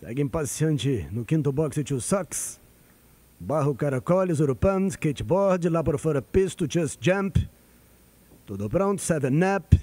Segue impaciente no quinto boxe Tio Socks. Barro caracoles, urupam, skateboard, lá por fora pisto, just jump. Tudo pronto, seven up.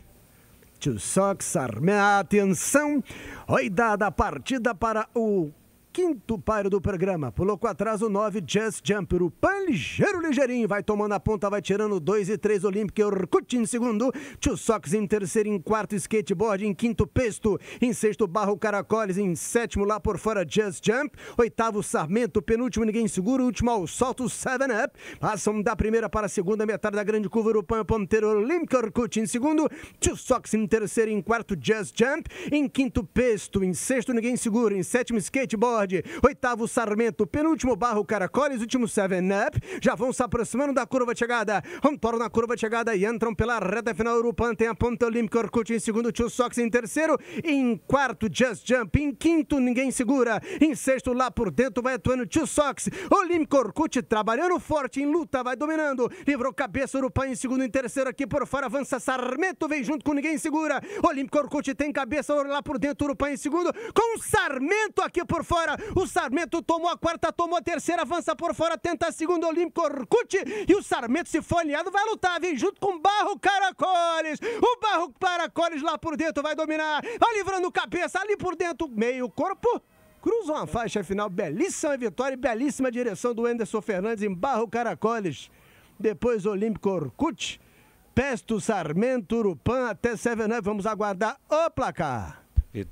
Tio Socks, arme a atenção. Oi, dada a partida para o quinto par do programa. Pulou com atrás o 9, Just Jumper. O Pan ligeiro, ligeirinho. Vai tomando a ponta, vai tirando 2 e 3, Olympic Orkut em segundo. Tio Sox em terceiro, em quarto, Skateboard em quinto, Pesto. Em sexto, Barro Caracoles. Em sétimo, lá por fora, Just Jump. Oitavo, Sarmento. Penúltimo, Ninguém Segura. Último, ao Solto, Seven Up. Passam da primeira para a segunda metade da grande curva. O Pan Ponteiro, Olympic Orkut em segundo. Tio Sox em terceiro, em quarto, Just Jump. Em quinto, Pesto. Em sexto, Ninguém Segura. Em sétimo, Skateboard oitavo Sarmento, penúltimo Barro Caracoles, último Seven Up, já vão se aproximando da curva de chegada, Antoro na curva de chegada e entram pela reta final Urupan, tem a Ponta Olímpica Orkut em segundo, Tio Sox em terceiro, em quarto Just Jump, em quinto Ninguém Segura, em sexto lá por dentro vai atuando Tio Sox, Olímpico Orkut trabalhando forte em luta, vai dominando, livrou cabeça Urupan em segundo, e terceiro aqui por fora avança Sarmento, vem junto com Ninguém Segura, Olímpico Orkut tem cabeça lá por dentro, Urupan em segundo, com Sarmento aqui por fora, o Sarmento tomou a quarta, tomou a terceira, avança por fora, tenta a segunda, Olímpico Orcute. E o Sarmento, se for aliado, vai lutar, vem junto com o Barro Caracoles. O Barro Caracoles lá por dentro vai dominar. Vai livrando cabeça, ali por dentro, meio corpo Cruza a faixa final. Belíssima vitória e belíssima direção do Enderson Fernandes em Barro Caracoles. Depois Olímpico Orkut, Pesto, Sarmento, Urupan até 7-9. Vamos aguardar o placar.